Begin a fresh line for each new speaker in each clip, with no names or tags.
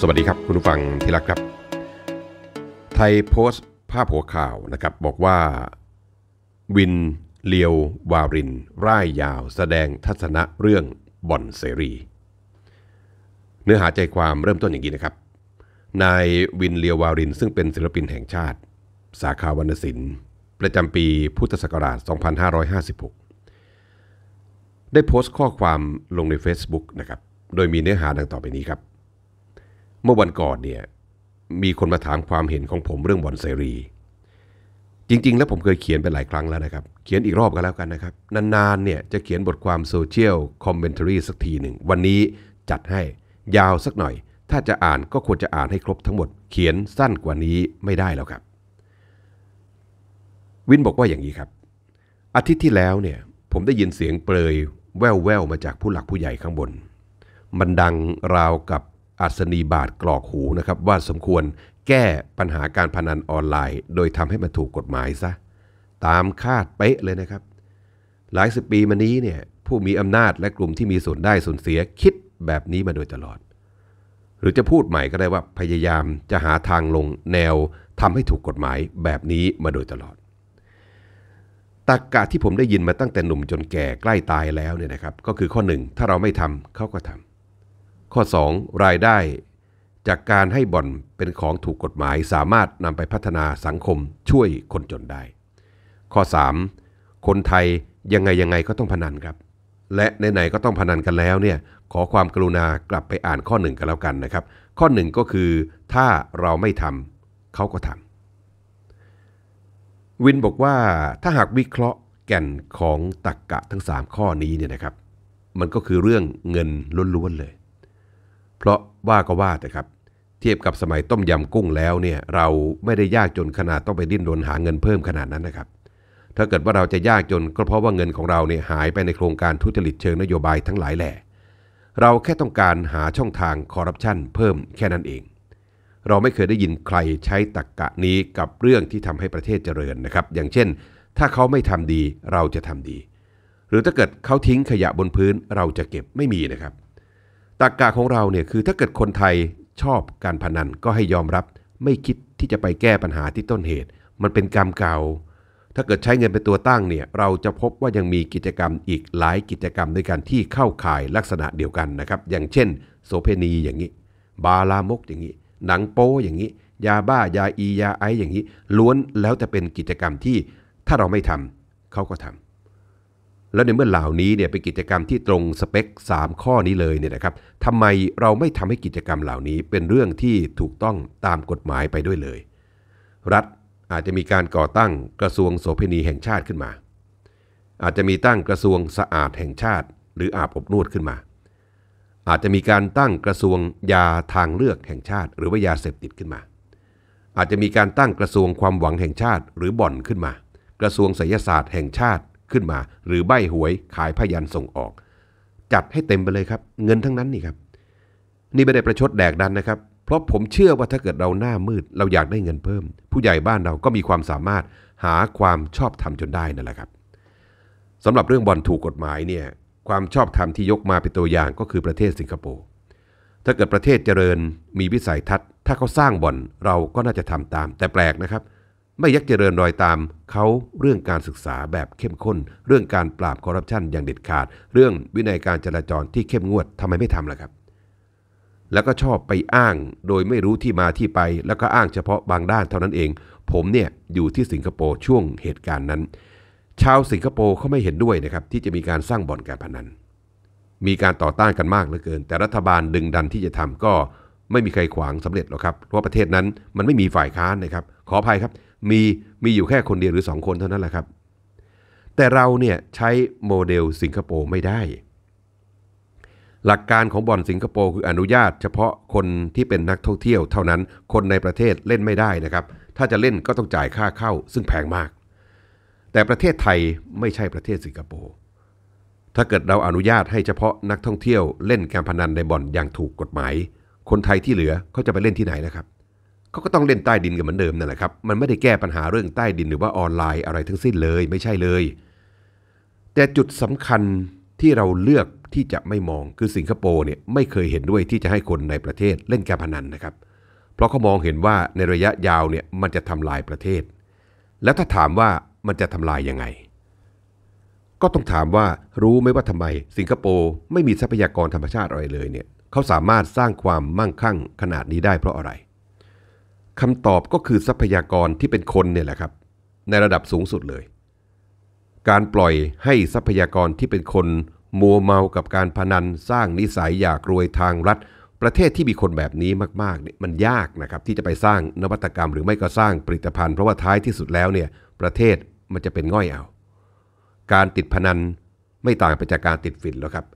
สวัสดีครับ คุณผู้ฟังที่รักครับ ไทยโพสต์ภาพหัวข่าวนะครับบอกว่า วินเลียววารินร่ายยาว แสดงทัศนะเรื่องบ่อนเสรีเนื้อหาใจความเริ่มต้นอย่างนี้นะครับนายวินเลียววาริน ซึ่งเป็นศิลปินแห่งชาติ สาขาวรรณศิลป์ ประจำปีพุทธศักราช 2556 ได้โพสต์ข้อความลงใน Facebook นะครับโดยมีเนื้อหาดังต่อไปนี้ครับเมื่อวันก่อนเนี่ยมีคนมาถามความเห็นของผมเรื่องบอลเสรี จริง ๆ แล้วผมเคยเขียนไปหลายครั้งแล้วนะครับเขียนอีกรอบก็แล้วกันนะครับนานๆเนี่ยจะเขียนบทความโซเชียลคอมเมนต์รีสักทีหนึ่งวันนี้จัดให้ยาวสักหน่อย ถ้าจะอ่านก็ควรจะอ่านให้ครบทั้งหมดเขียนสั้นกว่านี้ไม่ได้แล้วครับ วินบอกว่าอย่างนี้ครับ อาทิตย์ที่แล้วเนี่ยผมได้ยินเสียงเปรยแว่วๆมาจากผู้หลักผู้ใหญ่ข้างบน มันดังราวกับอัศนีบาทกรอกหูนะครับว่าสมควรแก้ปัญหาการพนันออนไลน์ โดยทำให้มันถูกกฎหมายซะตามคาดเป๊ะเลยนะครับ หลายสิบปีมานี้เนี่ยผู้มีอำนาจและกลุ่มที่มีส่วนได้ส่วนเสียคิดแบบนี้มาโดยตลอด หรือจะพูดใหม่ก็ได้ว่าพยายามจะหาทางลงแนวทำให้ถูกกฎหมายแบบนี้มาโดยตลอดตักกะที่ผมได้ยินมาตั้งแต่หนุ่มจนแก่ใกล้ตายแล้วเนี่ยนะครับก็คือข้อหนึ่งถ้าเราไม่ทำเขาก็ทำข้อ 2. รายได้จากการให้บ่อนเป็นของถูกกฎหมายสามารถนำไปพัฒนาสังคมช่วยคนจนได้ ข้อ 3. คนไทยยังไงยังไงก็ต้องพนันครับ และไหนๆก็ต้องพนันกันแล้วเนี่ยขอความกรุณากลับไปอ่านข้อหนึ่งกันแล้วกันนะครับ ข้อหนึ่งก็คือถ้าเราไม่ทำเขาก็ทำวินบอกว่าถ้าหากวิเคราะห์แก่นของตรกกะทั้ง 3 ข้อนี้เนี่ยนะครับ มันก็คือเรื่องเงินล้วนๆเลยเพราะว่าก็ว่าแต่ครับ เทียบกับสมัยต้มยำกุ้งแล้วเนี่ย เราไม่ได้ยากจนขนาดต้องไปดิ้นรนหาเงินเพิ่มขนาดนั้นนะครับ ถ้าเกิดว่าเราจะยากจนก็เพราะว่าเงินของเราเนี่ยหายไปในโครงการทุจริตเชิงนโยบายทั้งหลายแหล่เราแค่ต้องการหาช่องทางคอร์รัปชันเพิ่มแค่นั้นเอง เราไม่เคยได้ยินใครใช้ตรกกะนี้กับเรื่องที่ทำให้ประเทศเจริญนะครับ อย่างเช่น ถ้าเขาไม่ทำดีเราจะทำดี หรือถ้าเกิดเขาทิ้งขยะบนพื้นเราจะเก็บไม่มีนะครับตากกะของเราเนี่ยคือถ้าเกิดคนไทยชอบการพนันก็ให้ยอมรับไม่คิดที่จะไปแก้ปัญหาที่ต้นเหตุ มันเป็นกรรมเก่าถ้าเกิดใช้เงินเป็นตัวตั้งเนี่ยเราจะพบว่ายังมีกิจกรรมอีกหลายกิจกรรมด้วยกันที่เข้าข่ายลักษณะเดียวกันนะครับ อย่างเช่น โสเพณีอย่างนี้ บาลามกอย่างนี้หนังโป้อย่างนี้ ยาบ้ายาอี ยาไออย่างนี้ ล้วนแล้วจะเป็นกิจกรรมที่ถ้าเราไม่ทำเขาก็ทำแล้วในเมื่อเหล่านี้เนี่ยเป็นกิจกรรมที่ตรงสเปค 3 ข้อนี้เลยเนี่ยนะครับทำไมเราไม่ทำให้กิจกรรมเหล่านี้ เป็นเรื่องที่ถูกต้องตามกฎหมายไปด้วยเลย รัฐอาจจะมีการก่อตั้งกระทรวงโสเภณีแห่งชาติขึ้นมา อาจจะมีตั้งกระทรวงสะอาดแห่งชาติ หรืออาบอบนวดขึ้นมา อาจจะมีการตั้งกระทรวงยาทางเลือกแห่งชาติ หรือว่ายาเสพติดขึ้นมา อาจจะมีการตั้งกระทรวงความหวังแห่งชาติหรือบ่อนขึ้นมา กระทรวงิลปศาสตร์แห่งชาติขึ้นมา หรือใบหวยขายพยันส่งออก จัดให้เต็มไปเลยครับ เงินทั้งนั้นนี่ครับ นี่ไม่ได้ประชดแดกดันนะครับ เพราะผมเชื่อว่าถ้าเกิดเราหน้ามืด เราอยากได้เงินเพิ่ม ผู้ใหญ่บ้านเราก็มีความสามารถหาความชอบธรรมจนได้นั่นแหละครับสำหรับเรื่องบอลถูกกฎหมายเนี่ย ความชอบธรรมที่ยกมาเป็นตัวอย่างก็คือประเทศสิงคโปร์ถ้าเกิดประเทศเจริญมีวิสัยทัศน์ถ้าเขาสร้างบอลเราก็น่าจะทำตามแต่แปลกนะครับไม่ยักเจริญรอยตามเขาเรื่องการศึกษาแบบเข้มข้นเรื่องการปราบคอร์รัปชันอย่างเด็ดขาด เรื่องวินัยการจราจรที่เข้มงวดทำไมไม่ทำล่ะครับ แล้วก็ชอบไปอ้างโดยไม่รู้ที่มาที่ไปแล้วก็อ้างเฉพาะบางด้านเท่านั้นเอง ผมเนี่ยอยู่ที่สิงคโปร์ช่วงเหตุการณ์นั้น ชาวสิงคโปร์เขาไม่เห็นด้วยนะครับ ที่จะมีการสร้างบ่อนการพนันมีการต่อต้านกันมากเหลือเกิน แต่รัฐบาลดึงดันที่จะทำก็ ไม่มีใครขวางสำเร็จหรอกครับ เพราะประเทศนั้นมันไม่มีฝ่ายค้านนะครับขออภัยครับมีมีอยู่แค่คนเดียวหรือ 2 คนเท่านั้นแหละครับ แต่เราเนี่ยใช้โมเดลสิงคโปร์ไม่ได้ หลักการของบ่อนสิงคโปร์คืออนุญาต เฉพาะคนที่เป็นนักท่องเที่ยวเท่านั้น คนในประเทศเล่นไม่ได้นะครับ ถ้าจะเล่นก็ต้องจ่ายค่าเข้า ซึ่งแพงมาก แต่ประเทศไทยไม่ใช่ประเทศสิงคโปร์ถ้าเกิดเราอนุญาตให้เฉพาะนักท่องเที่ยวเล่นการพนันในบ่อนอย่างถูกกฎหมาย คนไทยที่เหลือเขาจะไปเล่นที่ไหนนะครับเขาก็ต้องเล่นใต้ดินกันเหมือนเดิมนั่นแหละครับ มันไม่ได้แก้ปัญหาเรื่องใต้ดินหรือว่าออนไลน์อะไรทั้งสิ้นเลย ไม่ใช่เลย แต่จุดสำคัญที่เราเลือกที่จะไม่มองคือสิงคโปร์เนี่ยไม่เคยเห็นด้วยที่จะให้คนในประเทศเล่นการพนัน นะครับ เพราะเขามองเห็นว่าในระยะยาวเนี่ยมันจะทำลายประเทศ แล้วถ้าถามว่ามันจะทำลาย ยังไง ก็ต้องถามว่ารู้ไหมว่าทำไม สิงคโปร์ไม่มีทรัพยากรธรรมชาติอะไรเลยเนี่ย เขาสามารถสร้างความมั่งคั่งขนาดนี้ได้เพราะอะไรคำตอบก็คือทรัพยากรที่เป็นคนเนี่ยแหละครับ ในระดับสูงสุดเลย การปล่อยให้ทรัพยากรที่เป็นคนมัวเมากับการพนันสร้างนิสัยอยากรวยทางรัฐ ประเทศที่มีคนแบบนี้มากๆเนี่ยมันยากนะครับที่จะไปสร้างนวัตกรรมหรือไม่ก็สร้างผลิตภัณฑ์เพราะว่าท้ายที่สุดแล้วเนี่ยประเทศมันจะเป็นง่อยเอาการติดพนันไม่ต่างไปจากการติดฝิ่นแล้วครับ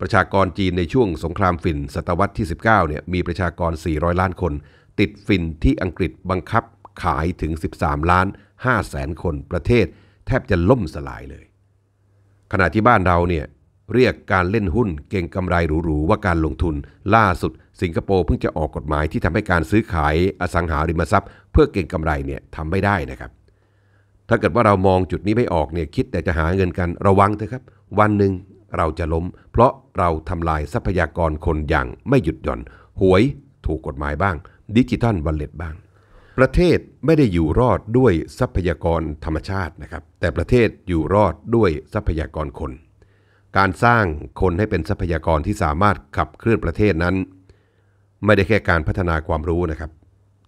ประชากรจีนในช่วงสงครามฝิ่นศตวรรษที่ 19เนี่ยมีประชากร 400 ล้านคนติดฟินที่อังกฤษบังคับขายถึง 13 ล้าน5แสนคนประเทศ แทบจะล่มสลายเลย ขณะที่บ้านเราเนี่ยเรียกการเล่นหุ้นเก่งกำไรหรู ๆ ว่าการลงทุนล่าสุด สิงคโปร์เพิ่งจะออกกฎหมายที่ทำให้การซื้อขายอสังหาริมทรัพย์เพื่อเก่งกำไรเนี่ยทำไม่ได้นะครับ ถ้าเกิดว่าเรามองจุดนี้ไม่ออกเนี่ยคิดแต่จะหาเงินกันระวังเถอะครับ วันหนึ่งเราจะล้ม เพราะเราทำลายทรัพยากรคนอย่างไม่หยุดหย่อนหวยถูกกฎหมายบ้างดิจิทัลวอลเล็ตบ้าง ประเทศไม่ได้อยู่รอดด้วยทรัพยากรธรรมชาตินะครับ แต่ประเทศอยู่รอดด้วยทรัพยากรคน การสร้างคนให้เป็นทรัพยากรที่สามารถขับเคลื่อนประเทศนั้น ไม่ได้แค่การพัฒนาความรู้นะครับ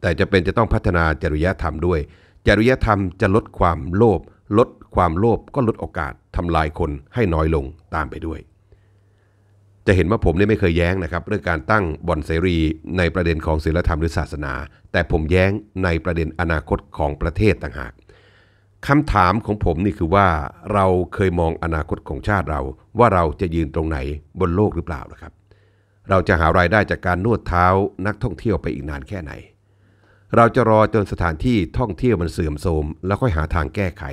แต่จะเป็นจะต้องพัฒนาจริยธรรมด้วย จริยธรรมจะลดความโลภลดความโลภก็ลดโอกาสทำลายคนให้น้อยลงตามไปด้วยจะเห็นว่าผมเนี่ยไม่เคยแย้งนะครับ เรื่องการตั้งบ่อนเสรี ในประเด็นของศีลธรรมหรือศาสนา แต่ผมแย้งในประเด็นอนาคตของประเทศต่างหากคำถามของผมนี่คือว่าเราเคยมองอนาคตของชาติเราว่าเราจะยืนตรงไหนบนโลกหรือเปล่านะครับ เราจะหารายได้จากการนวดเท้านักท่องเที่ยวไปอีกนานแค่ไหน เราจะรอจนสถานที่ท่องเที่ยวมันเสื่อมโทรมแล้วค่อยหาทางแก้ไข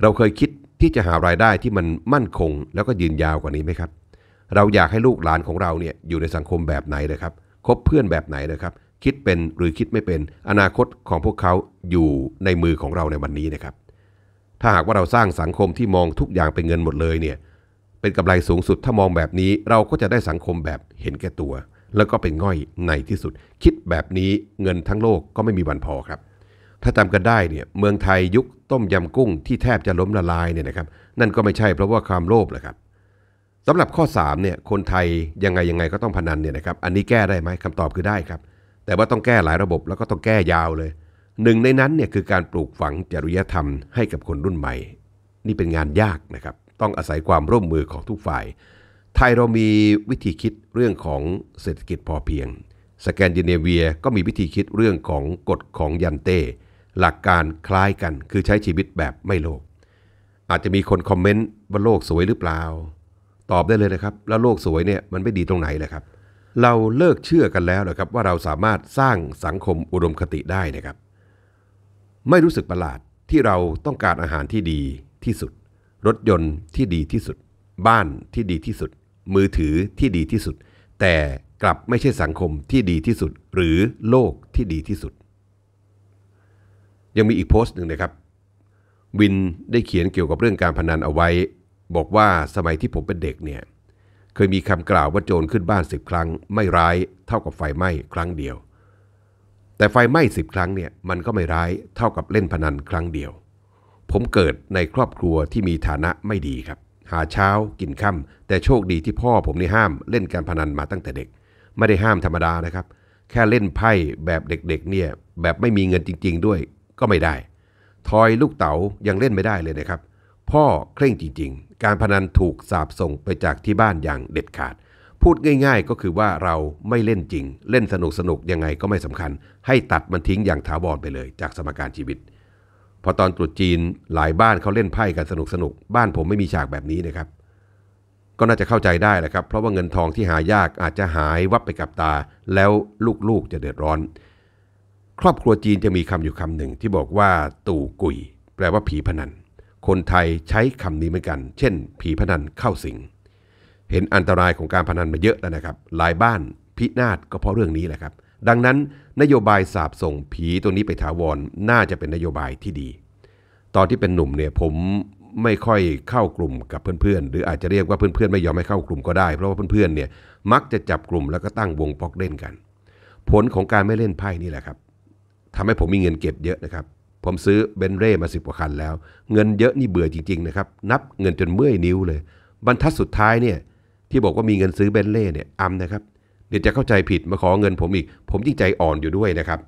เราเคยคิดที่จะหารายได้ที่มันมั่นคงแล้วก็ยืนยาวกว่านี้ไหมครับเราอยากให้ลูกหลานของเราเนี่ยอยู่ในสังคมแบบไหนนะครับคบเพื่อนแบบไหนนะครับ คิดเป็นหรือคิดไม่เป็นอนาคตของพวกเขาอยู่ในมือของเราในวันนี้นะครับ ถ้าหากว่าเราสร้างสังคมที่มองทุกอย่างเป็นเงินหมดเลยเนี่ย เป็นกำไรสูงสุดถ้ามองแบบนี้ เราก็จะได้สังคมแบบเห็นแก่ตัว แล้วก็เป็นง่อยในที่สุด คิดแบบนี้เงินทั้งโลกก็ไม่มีวันพอครับ ถ้าจำกันได้เนี่ยเมืองไทย ยุคต้มยำกุ้งที่แทบจะล้มละลายเนี่ยนะครับ นั่นก็ไม่ใช่เพราะว่าความโลภเลยครับสำหรับข้อ3เนี่ยคนไทยยังไงยังไงก็ต้องพนันเนี่ยนะครับ อันนี้แก้ได้ไหมคำตอบคือได้ครับ แต่ว่าต้องแก้หลายระบบ แล้วก็ต้องแก้ยาวเลย หนึ่งในนั้นเนี่ยคือการปลูกฝังจริยธรรมให้กับคนรุ่นใหม่ นี่เป็นงานยากนะครับ ต้องอาศัยความร่วมมือของทุกฝ่าย ไทยเรามีวิธีคิดเรื่องของเศรษฐกิจพอเพียง สแกนดิเนเวียก็มีวิธีคิดเรื่องของกฎของยันเต้หลักการคล้ายกันคือใช้ชีวิตแบบไม่โลภอาจจะมีคนคอมเมนต์ว่าโลกสวยหรือเปล่าตอบได้เลยนะครับ แล้วโลกสวยเนี่ยมันไม่ดีตรงไหนเลยครับ เราเลิกเชื่อกันแล้วนะครับว่าเราสามารถสร้างสังคมอุดมคติได้นะครับ ไม่รู้สึกประหลาดที่เราต้องการอาหารที่ดีที่สุด รถยนต์ที่ดีที่สุด บ้านที่ดีที่สุด มือถือที่ดีที่สุด แต่กลับไม่ใช่สังคมที่ดีที่สุด หรือโลกที่ดีที่สุด ยังมีอีกโพสต์หนึ่งนะครับ วินได้เขียนเกี่ยวกับเรื่องการพนันเอาไว้บอกว่าสมัยที่ผมเป็นเด็กเนี่ย เคยมีคำกล่าวว่าโจรขึ้นบ้านสิบครั้ง ไม่ร้าย เท่ากับไฟไหม้ครั้งเดียว แต่ไฟไหม้สิบครั้งเนี่ย มันก็ไม่ร้ายเท่ากับเล่นพนันครั้งเดียว ผมเกิดในครอบครัวที่มีฐานะไม่ดีครับ หาเช้ากินค่ำแต่โชคดีที่พ่อผมนี่ห้ามเล่นการพนันมาตั้งแต่เด็ก ไม่ได้ห้ามธรรมดานะครับ แค่เล่นไพ่แบบเด็กๆเนี่ยแบบไม่มีเงินจริง ๆด้วย ก็ไม่ได้ทอยลูกเต๋ายังเล่นไม่ได้เลยนะครับพ่อเคร่งจริงๆ การพนันถูกสาบส่งไปจากที่บ้านอย่างเด็ดขาด พูดง่ายๆก็คือว่าเราไม่เล่นจริง เล่นสนุกสนุกยังไงก็ไม่สำคัญ ให้ตัดมันทิ้งอย่างถาวรไปเลยจากสมการชีวิต พอตอนตรุษจีนหลายบ้านเขาเล่นไพ่กันสนุกสนุกบ้านผมไม่มีฉากแบบนี้นะครับ ก็น่าจะเข้าใจได้แหละครับ เพราะว่าเงินทองที่หายากอาจจะหายวับไปกับตา แล้วลูกๆ จะเดือดร้อน ครอบครัวจีนจะมีคำอยู่คำหนึ่งที่บอกว่า ตู่กุยแปลว่าผีพนันคนไทยใช้คำนี้เหมือนกัน เช่น ผีพนันเข้าสิง เห็นอันตรายของการพนันมาเยอะแล้วนะครับ หลายบ้านพินาศก็เพราะเรื่องนี้แหละครับ ดังนั้นนโยบายสาบส่งผีตัวนี้ไปถาวรน่าจะเป็นนโยบายที่ดี ตอนที่เป็นหนุ่มเนี่ย ผมไม่ค่อยเข้ากลุ่มกับเพื่อน ๆ หรืออาจจะเรียกว่าเพื่อน ๆ ไม่ยอมให้เข้ากลุ่มก็ได้เพราะว่าเพื่อนๆเนี่ยมักจะจับกลุ่มแล้วก็ตั้งวงปอกเล่นกัน ผลของการไม่เล่นไพ่นี่แหละครับทำให้ผมมีเงินเก็บเยอะนะครับผมซื้อเบนเร่มาสิบกว่าคันแล้ว เงินเยอะนี่เบื่อจริง ๆ นะครับ นับเงินจนเมื่อยนิ้วเลย บรรทัดสุดท้ายเนี่ย ที่บอกว่ามีเงินซื้อเบนเร่เนี่ยอำนะครับ เดี๋ยวจะเข้าใจผิดมาขอเงินผมอีก ผมยิ่งใจอ่อนอยู่ด้วยนะครับ